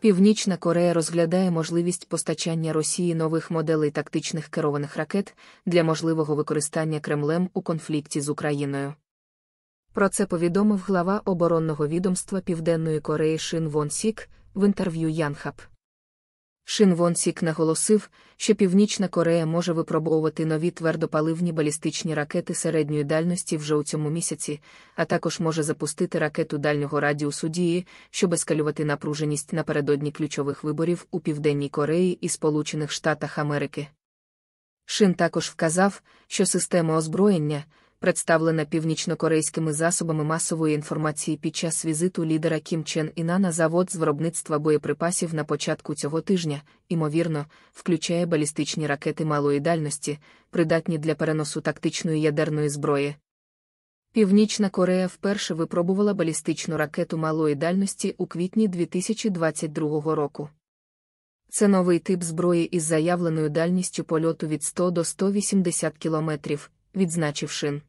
Північна Корея розглядає можливість постачання Росії нових моделей тактичних керованих ракет для можливого використання Кремлем у конфлікті з Україною. Про це повідомив глава оборонного відомства Південної Кореї Шин Вон Сік в інтерв'ю Янхаб. Шин Вон Сік наголосив, що Північна Корея може випробовувати нові твердопаливні балістичні ракети середньої дальності вже у цьому місяці, а також може запустити ракету дальнього радіусу дії, щоб ескалювати напруженість напередодні ключових виборів у Південній Кореї і Сполучених Штатах Америки. Шин також вказав, що система озброєння, представлена північнокорейськими засобами масової інформації під час візиту лідера Кім Чен Іна на завод з виробництва боєприпасів на початку цього тижня, імовірно, включає балістичні ракети малої дальності, придатні для переносу тактичної ядерної зброї. Північна Корея вперше випробувала балістичну ракету малої дальності у квітні 2022 року. Це новий тип зброї із заявленою дальністю польоту від 100 до 180 кілометрів, відзначив шин.